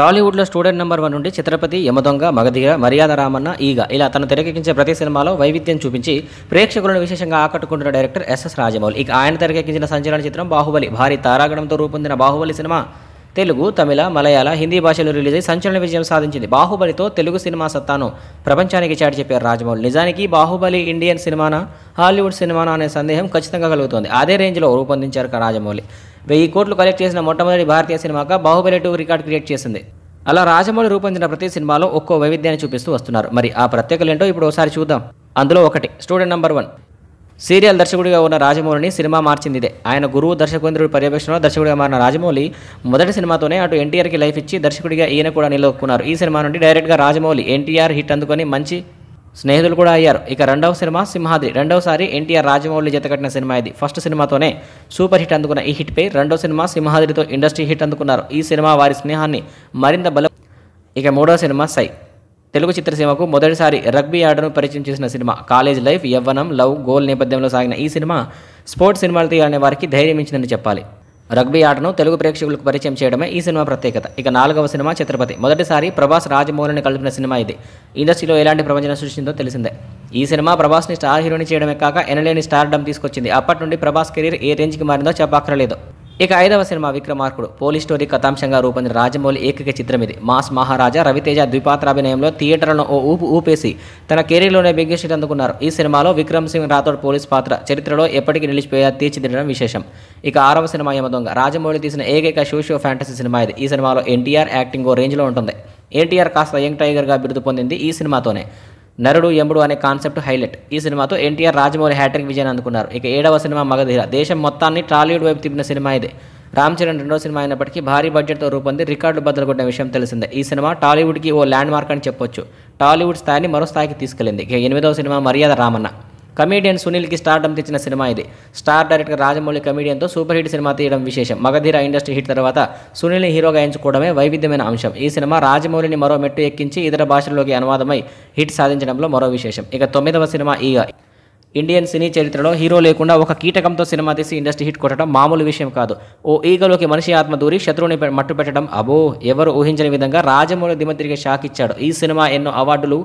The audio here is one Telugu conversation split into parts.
టాలీవుడ్లో స్టూడెంట్ నెంబర్ వన్ నుండి చిత్రపతి యమదొంగ మగధీర మర్యాద రామన్న ఈగ ఇలా తను తెరకెక్కించే ప్రతి సినిమాలో వైవిధ్యం చూపించి ప్రేక్షకులను విశేషంగా ఆకట్టుకుంటున్న డైరెక్టర్ ఎస్ఎస్ రాజమౌళి ఇక ఆయన తెరకెక్కించిన సంచలన చిత్రం బాహుబలి భారీ తారాగణంతో రూపొందిన బాహుబలి సినిమా తెలుగు తమిళ మలయాళ హిందీ భాషలో రిలీజ్ అయి సంచలన విజయం సాధించింది బాహుబలితో తెలుగు సినిమా సత్తాను ప్రపంచానికి చాటి చెప్పారు రాజమౌళి నిజానికి బాహుబలి ఇండియన్ సినిమానా హాలీవుడ్ సినిమానా అనే సందేహం ఖచ్చితంగా కలుగుతోంది అదే రేంజ్లో రూపొందించారు రాజమౌళి వెయ్యి కోట్లు కలెక్ట్ చేసిన మొట్టమొదటి భారతీయ సినిమాగా బాహుబలి టూ రికార్డ్ క్రియేట్ చేసింది అలా రాజమౌళి రూపొందిన ప్రతి సినిమాలో ఒక్కో వైవిధ్యాన్ని చూపిస్తూ వస్తున్నారు మరి ఆ ప్రత్యేకలేంటో ఇప్పుడు ఒకసారి చూద్దాం అందులో ఒకటి స్టూడెంట్ నెంబర్ వన్ సీరియల్ దర్శకుడిగా ఉన్న రాజమౌళిని సినిమా మార్చింది ఇదే ఆయన గురువు దర్శకేంద్రుడి పర్యవేక్షణలో దర్శకుడిగా మారిన రాజమౌళి మొదటి సినిమాతోనే అటు ఎన్టీఆర్కి లైఫ్ ఇచ్చి దర్శకుడిగా ఈయన కూడా నిలొక్కున్నారు ఈ సినిమా నుండి డైరెక్ట్గా రాజమౌళి ఎన్టీఆర్ హిట్ అందుకొని మంచి స్నేహితులు కూడా అయ్యారు ఇక రెండవ సినిమా సింహాద్రి రెండవసారి ఎన్టీఆర్ రాజమౌళి జతకట్టిన సినిమా ఇది ఫస్ట్ సినిమాతోనే సూపర్ హిట్ అందుకున్న ఈ హిట్పై రెండో సినిమా సింహాద్రితో ఇండస్ట్రీ హిట్ అందుకున్నారు ఈ సినిమా వారి స్నేహాన్ని మరింత బల ఇక మూడో సినిమా సై తెలుగు చిత్రసీమకు మొదటిసారి రగ్బీ ఆటను పరిచయం చేసిన సినిమా కాలేజ్ లైఫ్ యవ్వనం లవ్ గోల్ నేపథ్యంలో సాగిన ఈ సినిమా స్పోర్ట్స్ సినిమాలు తీయాలనే వారికి ధైర్యం ఇచ్చిందని చెప్పాలి రగ్బీ ఆటను తెలుగు ప్రేక్షకులకు పరిచయం చేయడమే ఈ సినిమా ప్రత్యేకత ఇక నాలుగవ సినిమా ఛత్రపతి మొదటిసారి ప్రభాస్ రాజమౌళిని కలిపిన సినిమా ఇది ఇండస్ట్రీలో ఎలాంటి ప్రపంచం సృష్టిందో తెలిసిందే ఈ సినిమా ప్రభాస్ని స్టార్ హీరోని చేయడమే కాక ఎనలేని స్టార్డమ్ తీసుకొచ్చింది అప్పటి నుండి ప్రభాస్ కెరీర్ ఏ రేంజ్కి మారిందో చెప్పక్కర్లేదు ఇక ఐదవ సినిమా విక్రమార్కుడు పోలీస్ స్టోరీ కథాంశంగా రూపొందిన రాజమౌళి ఏకైక చిత్రం ఇది మాస్ మహారాజా రవితేజ ద్విపాత్రాభినయంలో థియేటర్లను ఓ ఊపు ఊపేసి తన కెరీర్లోనే బిగ్గెస్ట్ హిట్ అందుకున్నారు ఈ సినిమాలో విక్రమ్ సింగ్ రాథోడ్ పోలీస్ పాత్ర చరిత్రలో ఎప్పటికీ నిలిచిపోయా తీర్చిదిద్దడం విశేషం ఇక ఆరవ సినిమా యమదొంగ రాజమౌళి తీసిన ఏకైక షోషో ఫ్యాంటసీ సినిమా ఇది ఈ సినిమాలో ఎన్టీఆర్ యాక్టింగ్ ఓ రేంజ్లో ఉంటుంది ఎన్టీఆర్ కాస్త యంగ్ టైగర్గా బిరుదు పొందింది ఈ సినిమాతోనే నరుడు ఎముడు అనే కాన్సెప్ట్ హైలైట్ ఈ సినిమాతో ఎన్టీఆర్ రాజమౌళి హ్యాట్రిక్ విజయాన్ని అందుకున్నారు ఇక ఏడవ సినిమా మగధీర దేశం మొత్తాన్ని టాలీవుడ్ వైపు తిప్పిన సినిమా ఇదే రామ్ చరణ్ రెండో సినిమా అయినప్పటికీ భారీ బడ్జెట్తో రూపొంది రికార్డులు బద్దలుగొట్టిన విషయం తెలిసిందే ఈ సినిమా టాలీవుడ్కి ఓ ల్యాండ్ మార్క్ అని చెప్పొచ్చు టాలీవుడ్ స్థాయిని మరో స్థాయికి తీసుకెళ్లింది ఇక ఎనిమిదవ సినిమా మర్యాద రామన్న కమీడియన్ సునీల్కి స్టార్డమ్ తెచ్చిన సినిమా ఇది స్టార్ డైరెక్టర్ రాజమౌళి కమీడియన్తో సూపర్ హిట్ సినిమా తీయడం విశేషం మగధీర ఇండస్ట్రీ హిట్ తర్వాత సునీల్ని హీరోగా ఎంచుకోవడమే వైవిధ్యమైన అంశం ఈ సినిమా రాజమౌళిని మరో మెట్టు ఎక్కించి ఇతర భాషల్లోకి అనువాదమై హిట్ సాధించడంలో మరో విశేషం ఇక తొమ్మిదవ సినిమా ఈగా ఇండియన్ సినీ చరిత్రలో హీరో లేకుండా ఒక కీటకంతో సినిమా తీసి ఇండస్ట్రీ హిట్ కొట్టడం మామూలు విషయం కాదు ఓ ఈగలోకి మనిషి ఆత్మ దూరి శత్రువుని మట్టు పెట్టడం అబో ఎవరు ఊహించని విధంగా రాజమౌళి దిమతిరిగి షాక్ ఇచ్చాడు ఈ సినిమా ఎన్నో అవార్డులు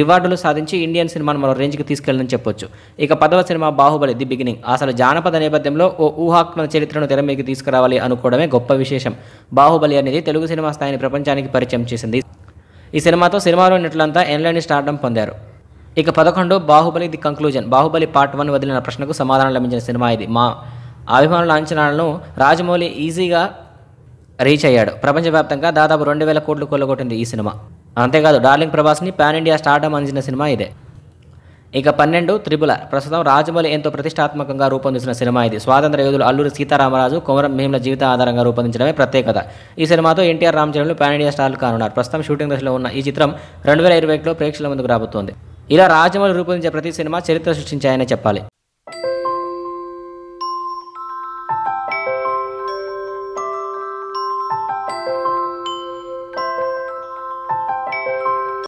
రివార్డులు సాధించి ఇండియన్ సినిమాను మరో రేంజ్కి తీసుకెళ్ళని చెప్పొచ్చు ఇక పదవ సినిమా బాహుబలి ది బిగినింగ్ అసలు జానపద నేపథ్యంలో ఓ ఊహాత్మక చరిత్రను తెర మీదకి తీసుకురావాలి అనుకోవడమే గొప్ప విశేషం బాహుబలి అనేది తెలుగు సినిమా స్థాయిని ప్రపంచానికి పరిచయం చేసింది ఈ సినిమాతో సినిమాలో నటులంతా ఎన్లైన్ స్టార్డం పొందారు ఇక పదకొండు Baahubali the conclusion Baahubali part one వదిలిన ప్రశ్నకు సమాధానం లభించిన సినిమా ఇది మా అభిమానుల అంచనాలను రాజమౌళి ఈజీగా రీచ్ అయ్యాడు ప్రపంచవ్యాప్తంగా దాదాపు రెండు వేల కోట్లు కొల్లగొట్టింది ఈ సినిమా అంతేకాదు డార్లింగ్ ప్రభాస్ని పాన్ ఇండియా స్టార్డమ్ అందించిన సినిమా ఇదే ఇక పన్నెండు త్రిపుల ప్రస్తుతం రాజమౌళి ఎంతో ప్రతిష్టాత్మకంగా రూపొందించిన సినిమా ఇది స్వాతంత్ర యోధులు అల్లూరి సీతారామరాజు కుమరం భీముల జీవిత ఆధారంగా రూపొందించడమే ప్రత్యేకత ఈ సినిమాతో ఎన్టీఆర్ రామచరణ్లు పాన్ ఇండియా స్టార్లు కానున్నారు ప్రస్తుతం షూటింగ్ దశలో ఉన్న ఈ చిత్రం రెండు వేల ఇరవై ఒకటిలో ప్రేక్షకుల ముందుకు రాబోతోంది ఇలా రాజమౌళి రూపొందించే ప్రతి సినిమా చరిత్ర సృష్టించాయనే చెప్పాలి